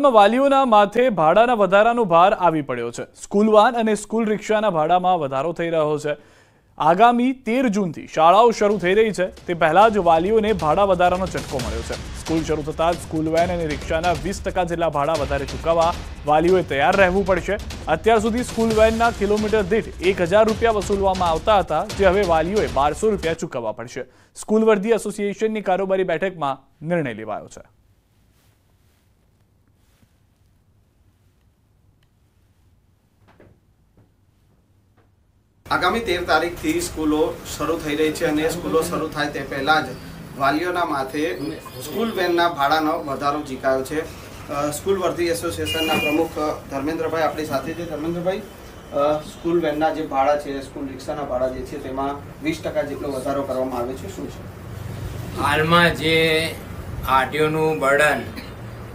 વાલીઓના માથે ભાડાના વધારાનો ભાર આવી પડ્યો છે સ્કૂલ વાન અને સ્કૂલ રિક્ષાના ભાડામાં વધારો થઈ રહ્યો છે આગામી તેર જૂનથી શાળાઓ શરૂ થઈ રહી છે તે પહેલા જ વાલીઓને ભાડા વધારાનો ચટકો મળ્યો છે સ્કૂલ શરૂ થતાં સ્કૂલ વેન અને રિક્ષાના વીસ ટકા જેટલા ભાડા વધારે ચૂકવવા વાલીઓએ તૈયાર રહેવું પડશે અત્યાર સુધી સ્કૂલ વેનના કિલોમીટર દીઠ એક હજાર રૂપિયા વસૂલવામાં આવતા હતા જે હવે વાલીઓએ બારસો રૂપિયા ચૂકવવા પડશે સ્કૂલ વર્ધી એસોસિએશનની કારોબારી બેઠકમાં નિર્ણય લેવાયો છે આગામી તેર તારીખથી સ્કૂલો શરૂ થઈ રહી છે અને સ્કૂલો શરૂ થાય તે પહેલાં જ વાલીઓના માથે સ્કૂલ વેનના ભાડાનો વધારો ચીકાયો છે સ્કૂલ વર્ધી એસોસિએશનના પ્રમુખ ધર્મેન્દ્રભાઈ આપણી સાથે છે ધર્મેન્દ્રભાઈ સ્કૂલ વેનના જે ભાડા છે સ્કૂલ રિક્ષાના ભાડા જે છે તેમાં વીસ ટકા જેટલો વધારો કરવામાં આવે છે શું છે હાલમાં જે આરટીઓનું બર્ડન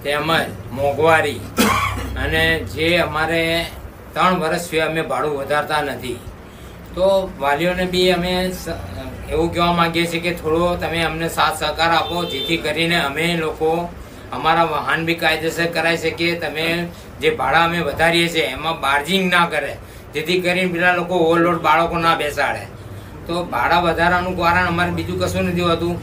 તેમજ મોંઘવારી અને જે અમારે ત્રણ વર્ષ વર્ષથી અમે ભાડું વધારતા નથી તો વાલીઓને બી અમે એવું કહેવા માગીએ છીએ કે થોડો તમે અમને સાથ સહકાર આપો જેથી કરીને અમે લોકો અમારા વાહન બી કાયદેસર કરાવી શકીએ તમે જે ભાડા અમે વધારીએ છીએ એમાં બાર્જિંગ ના કરે જેથી કરીને પેલા લોકો ઓવરલોડ બાળકો ના બેસાડે તો ભાડા વધારાનું કારણ અમારે બીજું કશું નથી હોતું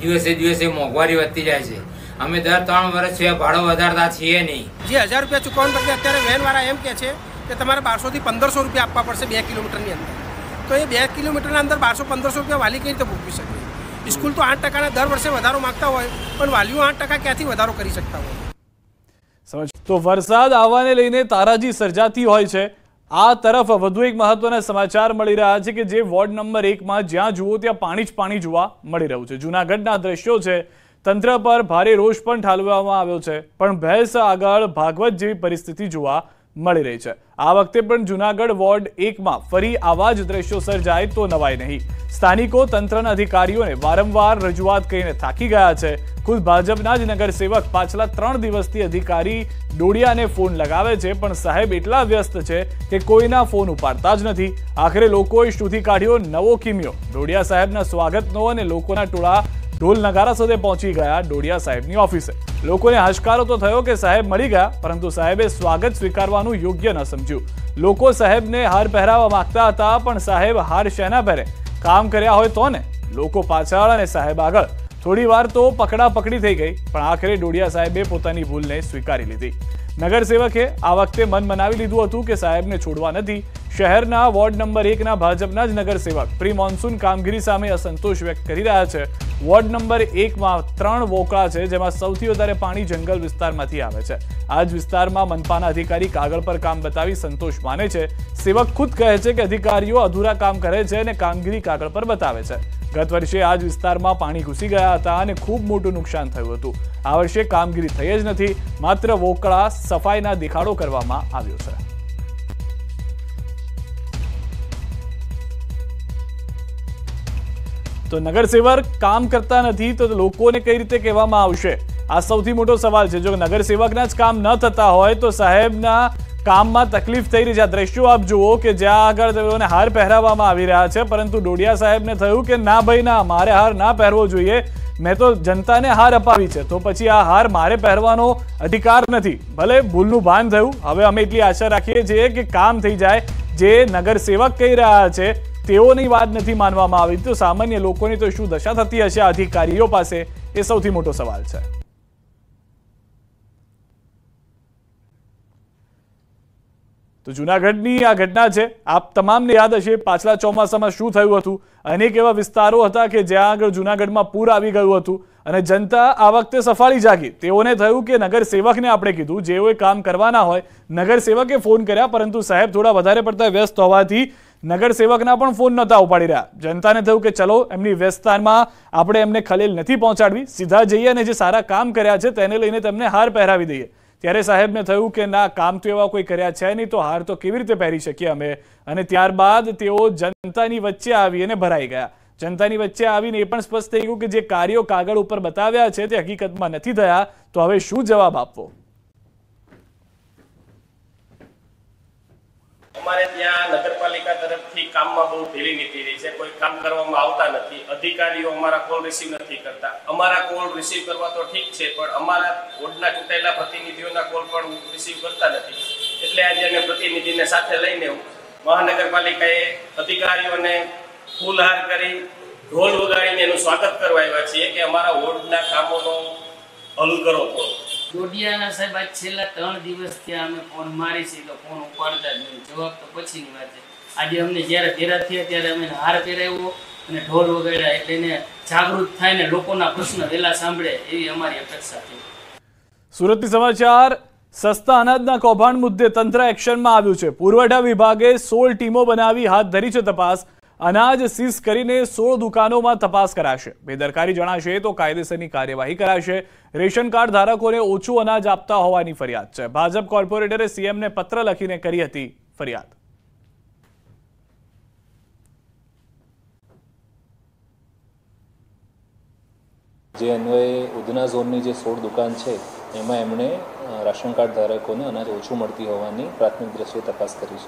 દિવસે દિવસે મોંઘવારી વધતી જાય છે અમે દર ત્રણ વર્ષ છે ભાડો વધારતા છીએ નહીં જે હજાર રૂપિયા ચૂકવવાનું અત્યારે વેનવાળા એમ કે છે કે તમારે બારસોથી પંદરસો રૂપિયા આપવા પડશે બે કિલોમીટરની અંદર તો એ બે કિલોમીટરના અંદર બારસો પંદરસો રૂપિયા વાલી કઈ રીતે ભોગવી શકે સ્કૂલ તો આઠ ટકાના દર વર્ષે વધારો માંગતા હોય પણ વાલીઓ આઠ ટકા ક્યાંથી વધારો કરી શકતા હોય તો વરસાદ આવવાને લઈને તારાજી સર્જાતી હોય છે આ તરફ વધુ એક મહત્વના સમાચાર મળી રહ્યા છે કે જે વોર્ડ નંબર એકમાં જ્યાં જુઓ ત્યાં પાણી જ પાણી જોવા મળી રહ્યું છે જૂનાગઢના દ્રશ્યો છે તંત્ર પર ભારે રોષ પણ ઠાલવામાં આવ્યો છે પણ ભેંસ આગળ ભાગવત જેવી પરિસ્થિતિ જોવા મળી રહી છે આ વખતે પણ જુનાગઢ વોર્ડ એકમાં ફરી આવા જ દ્રશ્યો સર્જાય તો નવાય નહીં સ્થાનિકો તંત્રના અધિકારીઓને વારંવાર રજૂઆત કરીને થાકી ગયા છે ખુદ ભાજપના જ નગરસેવક પાછલા ત્રણ દિવસથી અધિકારી ડોડિયાને ફોન લગાવે છે પણ સાહેબ એટલા વ્યસ્ત છે કે કોઈના ફોન ઉપાડતા જ નથી આખરે લોકોએ શોધી કાઢ્યો નવો કિમ્યો ડોડિયા સાહેબના સ્વાગતનો અને લોકોના ટોળા ढोल नगाड़ा 소데 પહોંચી ગયા ડોડિયા સાહેબ ની ઓફિસે લોકો ને હશકારો તો થયો કે સાહેબ મરી ગયા પરંતુ સાહેબે સ્વાગત સ્વીકારવાનું યોગ્ય ન સમજ્યું લોકો સાહેબ ને હાર પહેરાવા માંગતા હતા પણ સાહેબ હાર શેના ભરે કામ કર્યા હોય તોને લોકો પાછળ અને સાહેબ આગળ થોડીવાર તો પકડા પકડી થઈ ગઈ પણ આખરે ડોડિયા સાહેબે પોતાની ભૂલ ને સ્વીકારી લીધી નગરસેવકે આ વખતે મન મનાવી લીધું હતું કે સાહેબને છોડવા નથી શહેરના વોર્ડ નંબર એકના ભાજપના જ નગરસેવક પ્રી મોન્સૂન કામગીરી સામે અસંતોષ વ્યક્ત કરી રહ્યા છે વોર્ડ નંબર એકમાં ત્રણ વોકળા છે જેમાં સૌથી વધારે પાણી જંગલ વિસ્તારમાંથી આવે છે આ જ વિસ્તારમાં મનપાના અધિકારી કાગળ પર કામ બતાવી સંતોષ માને છે સેવક ખુદ કહે છે કે અધિકારીઓ અધૂરા કામ કરે છે અને કામગીરી કાગળ પર બતાવે છે ગત વર્ષે આ જ વિસ્તારમાં પાણી ઘૂસી ગયા હતા અને ખૂબ મોટું નુકસાન થયું હતું આ વર્ષે કામગીરી થઈ જ નથી માત્ર વોકળા સફાઈના દેખાડો કરવામાં આવ્યો છે તો નગરસેવક કામ કરતા નથી તો લોકોને કઈ રીતે કહેવામાં આવશે આ સૌથી મોટો સવાલ છે જો નગરસેવકના જ કામ ન થતા હોય તો સાહેબના કામમાં તકલીફ થઈ રહી છે આ દ્રશ્યો આપ જુઓ કે જ્યાં આગળ તેઓને હાર પહેરાવવામાં આવી રહ્યા છે પરંતુ ડોડિયા સાહેબને થયું કે ના ભાઈ ના મારે હાર ના પહેરવો જોઈએ મેં તો જનતાને હાર અપાવી છે તો પછી આ હાર મારે પહેરવાનો અધિકાર નથી ભલે ભૂલનું ભાન થયું હવે અમે એટલી આશા રાખીએ છીએ કે કામ થઈ જાય જે નગરસેવક કહી રહ્યા છે તેઓની વાત નથી માનવામાં આવી તો સામાન્ય લોકોની તો શું દશા થતી હશે અધિકારીઓ પાસે એ સૌથી મોટો સવાલ છે તો જૂનાગઢની આ ઘટના છે આપ તમામને યાદ હશે પાછલા ચોમાસામાં શું થયું હતું અનેક એવા વિસ્તારો હતા કે જ્યાં આગળ જૂનાગઢમાં પૂર આવી ગયું હતું અને જનતા આ વખતે સફાળી જાગી તેઓને થયું કે નગરસેવકને આપણે કીધું જેઓએ કામ કરવાના હોય નગરસેવકે ફોન કર્યા પરંતુ સાહેબ થોડા વધારે પડતા વ્યસ્ત હોવાથી નગરસેવકના પણ ફોન નહોતા ઉપાડી રહ્યા જનતાને થયું કે ચલો એમની વ્યસ્તતામાં આપણે એમને ખલેલ નથી પહોંચાડવી સીધા જઈએ અને જે સારા કામ કર્યા છે તેને લઈને તેમને હાર પહેરાવી દઈએ ત્યારે સાહેબને થયું કે ના કામ તો એવા કોઈ કર્યા છે નહીં તો હાર તો કેવી રીતે પહેરી શકીએ અમે અને ત્યારબાદ તેઓ જનતાની વચ્ચે આવી અને ભરાઈ ગયા જનતાની વચ્ચે આવીને એ પણ સ્પષ્ટ થઈ ગયું કે જે કાર્યો કાગળ ઉપર બતાવ્યા છે તે હકીકતમાં નથી થયા તો હવે શું જવાબ આપવો અમારે ત્યાં નગરપાલિકા તરફ કામમાં બહુ ઢીલી નીકળી રહી છે કોઈ કામ કરવામાં આવતા નથી અધિકારીઓ અમારા કોલ રિસીવ નથી કરતા અમારા કોલ રિસીવ કરવા તો ઠીક છે પણ અમારા બોર્ડના ચૂંટાયેલા પ્રતિનિધિઓના કોલ પણ રિસીવ કરતા નથી એટલે આજે અમે પ્રતિનિધિને સાથે લઈને મહાનગરપાલિકાએ અધિકારીઓને ફૂલહાર કરી ઢોલ વગાડીને એનું સ્વાગત કરવા આવ્યા છીએ કે અમારા વોર્ડના કામોનો હલ કરો ડોડિયાના સાહેબ છેલ્લા ત્રણ દિવસથી અમે ફોન મારી છીએ તો ફોન ઉપાડતા જ નહીં જવાબ તો પછીની વાત છે આજે અમને જ્યારે ભેરા થયા ત્યારે અમે હાર પહેરાવ્યો અને ઢોલ વગાડ્યા એટલે એને જાગૃત થાય ને લોકોના પ્રશ્ન વહેલા સાંભળે એવી અમારી અપેક્ષા છે સુરતની સમાચાર સસ્તા અનાજના કૌભાંડ મુદ્દે તંત્ર એક્શનમાં આવ્યું છે પુરવઠા વિભાગે સોળ ટીમો બનાવી હાથ ધરી છે તપાસ અનાજ સીઝ કરીને સોળ દુકાનોમાં તપાસ કરાશે બેદરકારી જણાશે તો કાયદેસરની કાર્યવાહી કરાશે રેશન કાર્ડ ધારકોને ઓછું અનાજ આપતા હોવાની ફરિયાદ છે ભાજપ કોર્પોરેટરે સીએમને પત્ર લખીને કરી હતી ફરિયાદ જે અન્વયે ઉધના ઝોનની જે સોળ દુકાન છે એમાં એમણે રાશન કાર્ડ ધારકોને અનાજ ઓછું મળતી હોવાની પ્રાથમિક દ્રષ્ટિએ તપાસ કરી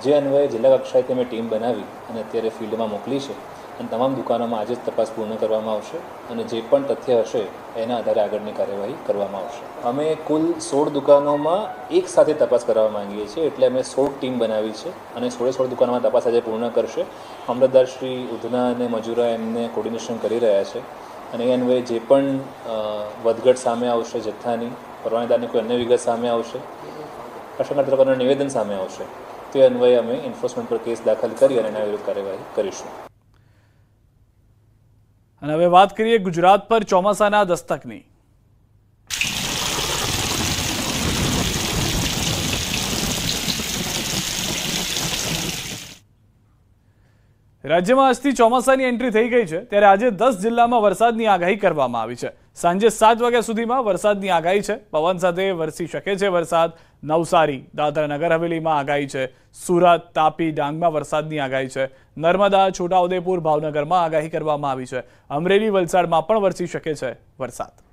છે જે અન્વયે જિલ્લા કક્ષાએ તમે ટીમ બનાવી અને અત્યારે ફિલ્ડમાં મોકલી છે અને તમામ દુકાનોમાં આજે જ તપાસ પૂર્ણ કરવામાં આવશે અને જે પણ તથ્ય હશે એના આધારે આગળની કાર્યવાહી કરવામાં આવશે અમે કુલ સોળ દુકાનોમાં એક સાથે તપાસ કરવા માંગીએ છીએ એટલે અમે સોળ ટીમ બનાવી છે અને સોળે સોળ દુકાનોમાં તપાસ આજે પૂર્ણ કરશે અમલતદાર શ્રી ઉધના અને મજૂરા એમને કોર્ડિનેશન કરી રહ્યા છે અને એ અન્વયે જે પણ વધઘટ સામે આવશે જથ્થાની પરવાનેદારની કોઈ અન્ય વિગત સામે આવશે પ્રશ્નકર્તા પ્રકારનું નિવેદન સામે આવશે તે અન્વયે અમે એન્ફોર્સમેન્ટ પર કેસ દાખલ કરી અને એના વિરુદ્ધ કાર્યવાહી કરીશું અને હવે વાત કરીએ ગુજરાત પર ચોમાસાના દસ્તકની રાજ્યમાં આજથી ચોમાસાની એન્ટ્રી થઈ ગઈ છે ત્યારે આજે દસ જિલ્લામાં વરસાદની આગાહી કરવામાં આવી છે સાંજે સાત વાગ્યા સુધીમાં વરસાદની આગાહી છે પવન સાથે વરસી શકે છે વરસાદ નવસારી નગર હવેલીમાં આગાહી છે સુરત તાપી ડાંગમાં વરસાદની આગાહી છે નર્મદા છોટાઉદેપુર ભાવનગરમાં આગાહી કરવામાં આવી છે અમરેલી વલસાડમાં પણ વરસી શકે છે વરસાદ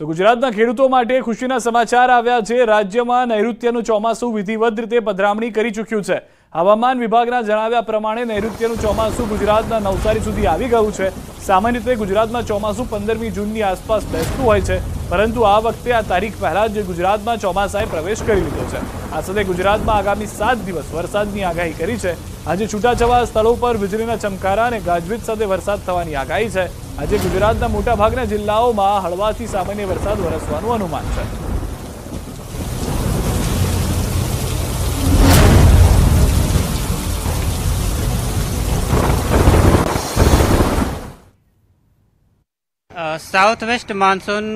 તો ગુજરાતના ખેડૂતો માટે ખુશીના સમાચાર આવ્યા છે રાજ્યમાં નૈઋત્યનું ચોમાસું વિધિવત રીતે પધરામણી કરી ચૂક્યું છે હવામાન વિભાગના જણાવ્યા પ્રમાણે નૈઋત્યનું ચોમાસું ગુજરાતના નવસારી સુધી આવી ગયું છે સામાન્ય રીતે ગુજરાતમાં ચોમાસું પંદરમી જૂનની આસપાસ બેસતું હોય છે પરંતુ આ વખતે આ તારીખ પહેલાં જ ગુજરાતમાં ચોમાસાએ પ્રવેશ કરી લીધો છે આ સાથે ગુજરાતમાં આગામી સાત દિવસ વરસાદની આગાહી કરી છે આજે છૂટાછવાયા સ્થળો પર વીજળીના ચમકારા અને ગાજવીજ સાથે વરસાદ થવાની આગાહી છે આજે ગુજરાતના મોટાભાગના જિલ્લાઓમાં હળવાથી સામાન્ય વરસાદ વરસવાનું અનુમાન છે south west monsoon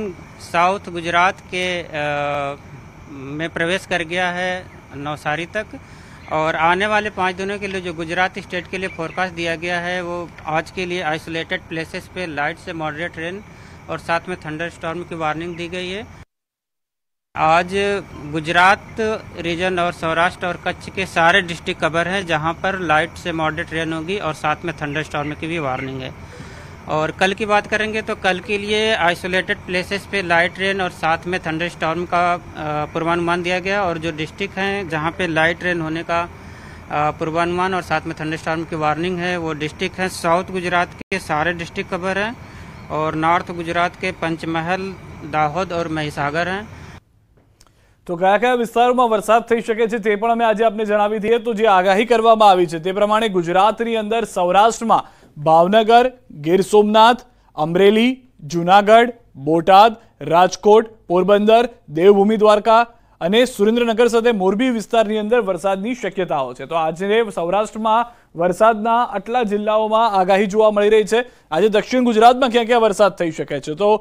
south Gujarat के आ, में प्रवेश कर गया है नवसारी तक और आने वाले पाँच दिनों के लिए जो गुजरात स्टेट के लिए फोरकास्ट दिया गया है वो आज के लिए आइसोलेटेड प्लेसेस पे लाइट से मॉडरेट रेन और साथ में थंडर स्टॉर्म की वार्निंग दी गई है आज गुजरात रीजन और सौराष्ट्र और कच्छ के सारे डिस्ट्रिक्ट कवर हैं जहां पर लाइट से मॉडरेट रेन होगी और साथ में थंडर स्टॉर्म की भी वार्निंग है और कल की बात करेंगे तो कल के लिए आइसोलेटेड प्लेसेस पे लाइट रेन और साथ में थंडर स्टॉर्म का पूर्वानुमान दिया गया और जो डिस्ट्रिक्ट हैं जहाँ पे लाइट रेन होने का पूर्वानुमान और साथ में थंडर स्टॉर्म की वार्निंग है वो डिस्ट्रिक्ट हैं साउथ गुजरात के सारे डिस्ट्रिक्ट कवर हैं और नॉर्थ गुजरात के पंचमहल दाहोद और महिसागर हैं तो क्या क्या विस्तारों में થઈ थी सके आज आपने जानी આજે तो जो आगाही कर જે આગાહી કરવામાં આવી ભાવનગર ગીર સોમનાથ અમરેલી જૂનાગઢ બોટાદ રાજકોટ પોરબંદર દેવભૂમિ દ્વારકા અને સુરેન્દ્રનગર સાથે મોરબી વિસ્તારની અંદર વરસાદની શક્યતાઓ છે તો આજે સૌરાષ્ટ્રમાં વરસાદના આટલા જિલ્લાઓમાં આગાહી જોવા મળી રહી છે આજે દક્ષિણ ગુજરાતમાં ક્યાં ક્યાં વરસાદ થઈ શકે છે તો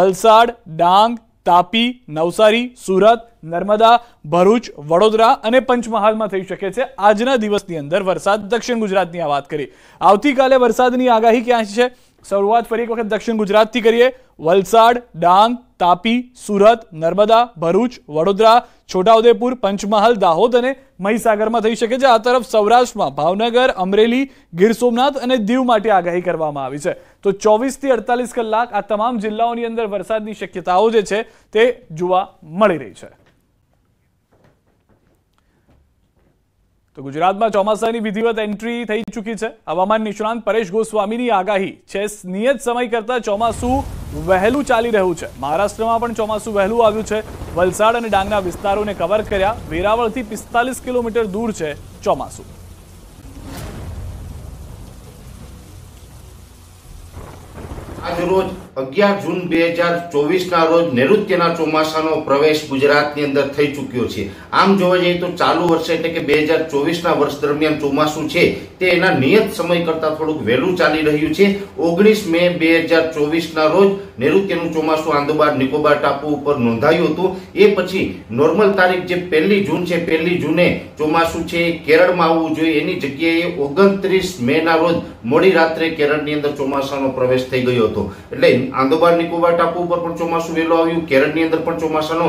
વલસાડ ડાંગ તાપી નવસારી સુરત નર્મદા ભરૂચ વડોદરા અને પંચમહાલમાં થઈ શકે છે આજના દિવસની અંદર વરસાદ દક્ષિણ ગુજરાતની આ વાત કરી આવતીકાલે વરસાદની આગાહી ક્યાં છે શરૂઆત ફરી એક વખત દક્ષિણ ગુજરાતથી કરીએ વલસાડ ડાંગ તાપી સુરત નર્મદા ભરૂચ વડોદરા છોટાઉદેપુર પંચમહાલ દાહોદ અને મહીસાગરમાં થઈ શકે છે આ તરફ સૌરાષ્ટ્રમાં ભાવનગર અમરેલી ગીર સોમનાથ અને દીવ માટે આગાહી કરવામાં આવી છે તો ચોવીસથી અડતાલીસ કલાક આ તમામ જિલ્લાઓની અંદર વરસાદની શક્યતાઓ જે છે તે જોવા મળી રહી છે તો ગુજરાતમાં ચોમાસાની વિધિવત એન્ટ્રી થઈ ચૂકી છે હવામાન નિષ્ણાંત પરેશ ગોસ્વામીની આગાહી છે નિયત સમય કરતા ચોમાસું વહેલું ચાલી રહ્યું છે મહારાષ્ટ્રમાં પણ ચોમાસું વહેલું આવ્યું છે વલસાડ અને ડાંગના વિસ્તારોને કવર કર્યા વેરાવળથી પિસ્તાલીસ કિલોમીટર દૂર છે ચોમાસું રોજ અગિયાર જૂન બે હજાર ચોવીસના રોજ નૈઋત્યના ચોમાસાનો પ્રવેશ ગુજરાતની અંદર થઈ ચૂક્યો છે આમ જોવા જઈએ તો ચાલુ વર્ષે એટલે કે બે હજાર ચોવીસના વર્ષ દરમિયાન ચોમાસું છે તે એના નિયત સમય કરતાં થોડુંક વહેલું ચાલી રહ્યું છે ઓગણીસ મે બે હજાર ચોવીસના રોજ નૈઋત્યનું ચોમાસું આંદોબાર નિકોબાર ટાપુ ઉપર નોંધાયું હતું એ પછી નોર્મલ તારીખ જે પહેલી જૂન છે પહેલી જૂને ચોમાસું છે કેરળમાં આવવું જોઈએ એની જગ્યાએ ઓગણત્રીસ મેના રોજ મોડી રાત્રે કેરળની અંદર ચોમાસાનો પ્રવેશ થઈ ગયો હતો એટલે આંદોબાર નિકોબાર ટાપુ ઉપર પણ ચોમાસું વહેલો આવ્યું કેરળની અંદર પણ ચોમાસાનો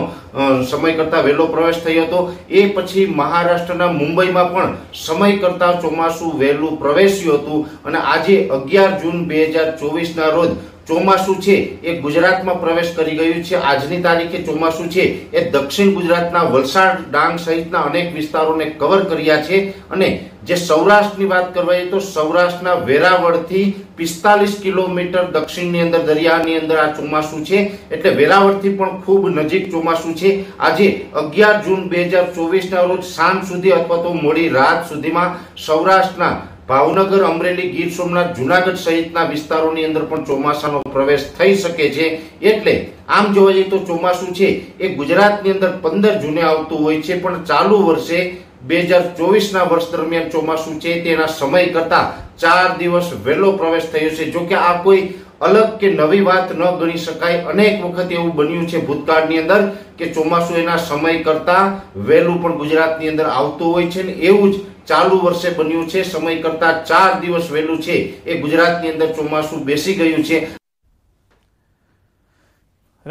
સમય કરતા વહેલો પ્રવેશ થયો હતો એ પછી મહારાષ્ટ્રના મુંબઈમાં પણ સમય કરતા ચોમાસું વહેલું પ્રવેશ્યું હતું અને આજે અગિયાર જૂન બે હજાર ચોવીસના રોજ ચોમાસું છે એ ગુજરાતમાં પ્રવેશ કરી ગયું છે આજની તારીખે ચોમાસું છે એ દક્ષિણ ગુજરાતના વલસાડ ડાંગ સહિતના અનેક વિસ્તારોને કવર કર્યા છે અને જે સૌરાષ્ટ્રની વાત કરવાઈએ તો સૌરાષ્ટ્રના વેરાવળથી પિસ્તાલીસ કિલોમીટર દક્ષિણની અંદર દરિયાની અંદર આ ચોમાસું છે એટલે વેરાવળથી પણ ખૂબ નજીક ચોમાસું છે આજે અગિયાર જૂન બે હજાર ચોવીસના રોજ સાંજ સુધી અથવા તો મોડી રાત સુધીમાં સૌરાષ્ટ્રના ભાવનગર અમરેલી ગીર સોમનાથ જુનાગઢ સહિતના વિસ્તારોની અંદર પણ ચોમાસાનો પ્રવેશ થઈ શકે છે એટલે આમ જોવા જઈએ તો ચોમાસું છે એ ગુજરાતની અંદર પંદર જૂને આવતું હોય છે પણ ચાલુ વર્ષે બે હજાર ચોવીસના વર્ષ દરમિયાન ચોમાસું છે તેના સમય કરતાં ચાર દિવસ વહેલો પ્રવેશ થયો છે જો કે આ કોઈ અલગ કે નવી વાત ન ગણી શકાય અનેક વખત એવું બન્યું છે ભૂતકાળની અંદર કે ચોમાસું એના સમય કરતાં વહેલું પણ ગુજરાતની અંદર આવતું હોય છે ને એવું જ ચાલુ વર્ષે બન્યું છે સમય કરતા ચાર દિવસ વહેલું છે એ ગુજરાતની અંદર ચોમાસું બેસી ગયું છે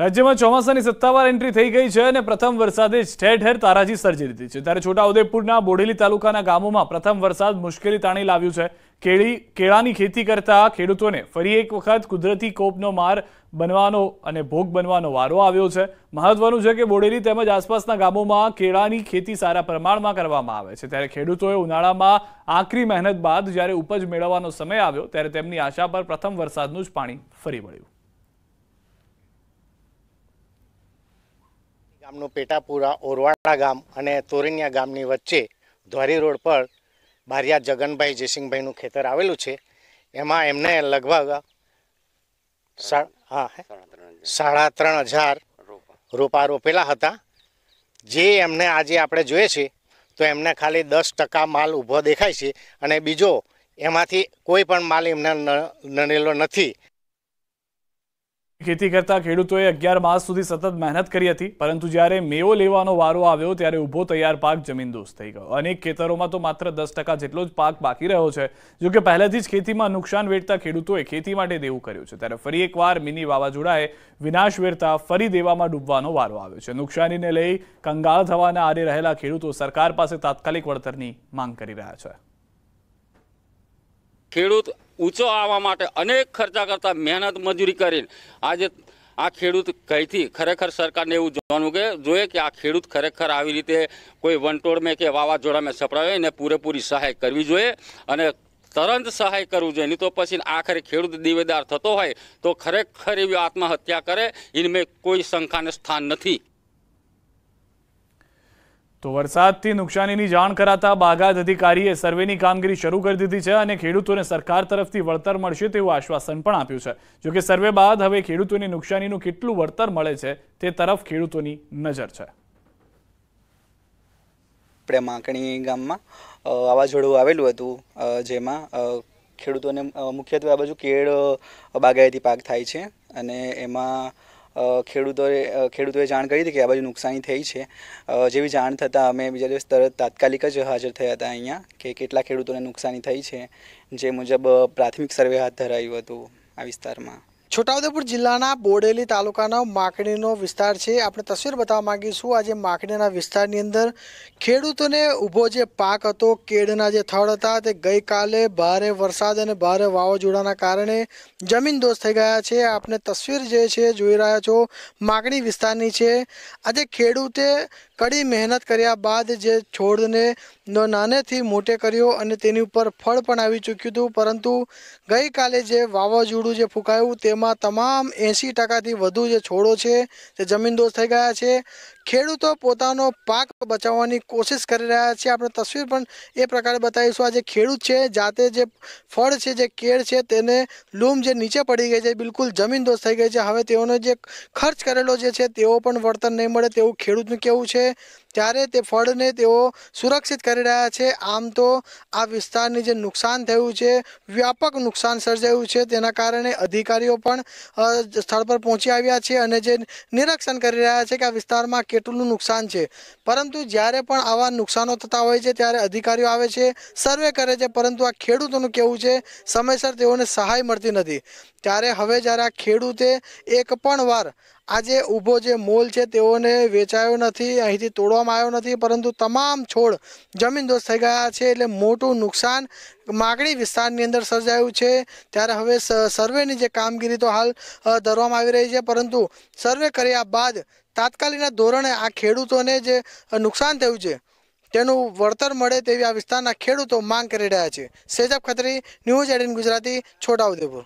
રાજ્યમાં ચોમાસાની સત્તાવાર એન્ટ્રી થઈ ગઈ છે અને પ્રથમ વરસાદે જ ઠેર ઠેર તારાજી સર્જી દીધી છે ત્યારે છોટાઉદેપુરના બોડેલી તાલુકાના ગામોમાં પ્રથમ વરસાદ મુશ્કેલી તાણી લાવ્યું છે કેળી કેળાની ખેતી કરતા ખેડૂતોને ફરી એક વખત કુદરતી કોપનો માર બનવાનો અને ભોગ બનવાનો વારો આવ્યો છે મહત્વનું છે કે બોડેલી તેમજ આસપાસના ગામોમાં કેળાની ખેતી સારા પ્રમાણમાં કરવામાં આવે છે ત્યારે ખેડૂતોએ ઉનાળામાં આકરી મહેનત બાદ જ્યારે ઉપજ મેળવવાનો સમય આવ્યો ત્યારે તેમની આશા પર પ્રથમ વરસાદનું જ પાણી ફરી વળ્યું ગામનું પેટાપુરા ઓરવાડા ગામ અને તોરણિયા ગામની વચ્ચે ધ્વારી રોડ પર બારિયા જગનભાઈ જયસિંહભાઈનું ખેતર આવેલું છે એમાં એમને લગભગ હા સાડા ત્રણ હજાર રોપા રોપેલા હતા જે એમને આજે આપણે જોઈએ છે તો એમને ખાલી દસ ટકા માલ ઊભો દેખાય છે અને બીજો એમાંથી કોઈ પણ માલ એમને નડેલો નથી ખેતી કરતા ખેડૂતોએ અગિયાર માસ સુધી સતત મહેનત કરી હતી પરંતુ જ્યારે મેવો લેવાનો વારો આવ્યો ત્યારે ઊભો તૈયાર પાક જમીનદોસ્ત થઈ ગયો અનેક ખેતરોમાં તો માત્ર દસ જેટલો જ પાક બાકી રહ્યો છે જોકે પહેલાથી જ ખેતીમાં નુકસાન વેઠતા ખેડૂતોએ ખેતી માટે દેવું કર્યું છે ત્યારે ફરી એકવાર મિની વાવાઝોડાએ વિનાશ વેરતા ફરી દેવામાં ડૂબવાનો વારો આવ્યો છે નુકસાનીને લઈ કંગાળ થવાના આરે રહેલા ખેડૂતો સરકાર પાસે તાત્કાલિક વળતરની માંગ કરી રહ્યા છે ખેડૂત ઊંચો આવવા માટે અનેક ખર્ચા કરતાં મહેનત મજૂરી કરીને આજે આ ખેડૂત કહીથી ખરેખર સરકારને એવું જોવાનું કે જોઈએ કે આ ખેડૂત ખરેખર આવી રીતે કોઈ વંટોળ મેં કે વાવાઝોડા મેં સપડાવે એને પૂરેપૂરી સહાય કરવી જોઈએ અને તરંત સહાય કરવું જોઈએ નહીં તો પછી આખરે ખેડૂત દિવેદાર થતો હોય તો ખરેખર એવી આત્મહત્યા કરે એની કોઈ શંકાને સ્થાન નથી તો વરસાદથી નુકસાનીની જાણ કરાતા બાગાત અધિકારીએ સર્વેની કામગીરી શરૂ કરી દીધી છે અને ખેડૂતોને સરકાર તરફથી વળતર મળશે તેવું આશ્વાસન પણ આપ્યું છે જોકે સર્વે બાદ હવે ખેડૂતોની નુકસાનીનું કેટલું વળતર મળે છે તે તરફ ખેડૂતોની નજર છે આપણે માંકણી ગામમાં વાવાઝોડું આવેલું હતું જેમાં ખેડૂતોને મુખ્યત્વે આ બાજુ કેળ બાગાયતી પાક થાય છે અને એમાં ખેડૂતોએ ખેડૂતોએ જાણ કરી હતી કે આ બાજુ નુકસાની થઈ છે જેવી જાણ થતાં અમે બીજા દિવસ તરત તાત્કાલિક જ હાજર થયા હતા અહીંયા કે કેટલા ખેડૂતોને નુકસાની થઈ છે જે મુજબ પ્રાથમિક સર્વે હાથ ધરાયું હતું આ વિસ્તારમાં છોટાઉદેપુર જિલ્લાના બોડેલી તાલુકાના માકડીનો વિસ્તાર છે આપણે તસવીર બતાવવા માગીશું આજે માકડીના વિસ્તારની અંદર ખેડૂતોને ઊભો જે પાક હતો કેળના જે થળ હતા તે ગઈકાલે ભારે વરસાદ અને ભારે વાવાઝોડાના કારણે જમીન દોષ થઈ ગયા છે આપણે તસવીર જે છે જોઈ રહ્યા છો માકડી વિસ્તારની છે આજે ખેડૂતે કડી મહેનત કર્યા બાદ જે છોડને નાનેથી મોટે કર્યો અને તેની ઉપર ફળ પણ આવી ચૂક્યું હતું પરંતુ ગઈકાલે જે વાવાઝોડું જે ફૂંકાયું તેમાં તમામ એંસી ટકાથી વધુ જે છોડો છે તે જમીનદોસ્ત થઈ ગયા છે ખેડૂતો પોતાનો પાક બચાવવાની કોશિશ કરી રહ્યા છે આપણે તસવીર પણ એ પ્રકારે બતાવીશું આ જે ખેડૂત છે જાતે જે ફળ છે જે કેળ છે તેને લૂમ જે નીચે પડી ગઈ છે બિલકુલ જમીન દોસ્ત થઈ ગઈ છે હવે તેઓનો જે ખર્ચ કરેલો જે છે તેઓ પણ વળતર નહીં મળે તેવું ખેડૂતનું કેવું છે ત્યારે તે ફળને તેઓ સુરક્ષિત કરી રહ્યા છે આમ તો આ વિસ્તારની જે નુકસાન થયું છે વ્યાપક નુકસાન સર્જાયું છે તેના કારણે અધિકારીઓ પણ સ્થળ પર પહોંચી આવ્યા છે અને જે નિરીક્ષણ કરી રહ્યા છે કે આ વિસ્તારમાં કેટલું નુકસાન છે પરંતુ જ્યારે પણ આવા નુકસાનો થતા હોય છે ત્યારે અધિકારીઓ આવે છે સર્વે કરે છે પરંતુ આ ખેડૂતોનું કેવું છે સમયસર તેઓને સહાય મળતી નથી ત્યારે હવે જ્યારે આ ખેડૂતે એક પણ વાર આ જે ઊભો જે મોલ છે તેઓને વેચાયો નથી અહીંથી તોડવામાં આવ્યો નથી પરંતુ તમામ છોડ જમીનદોસ્ત થઈ ગયા છે એટલે મોટું નુકસાન માગણી વિસ્તારની અંદર સર્જાયું છે ત્યારે હવે સર્વેની જે કામગીરી તો હાલ ધરવામાં આવી રહી છે પરંતુ સર્વે કર્યા બાદ તાત્કાલિકના ધોરણે આ ખેડૂતોને જે નુકસાન થયું છે તેનું વળતર મળે તેવી આ વિસ્તારના ખેડૂતો માંગ કરી રહ્યા છે સેજબ ખત્રી ન્યૂઝ એટીન ગુજરાતી છોટાઉદેપુર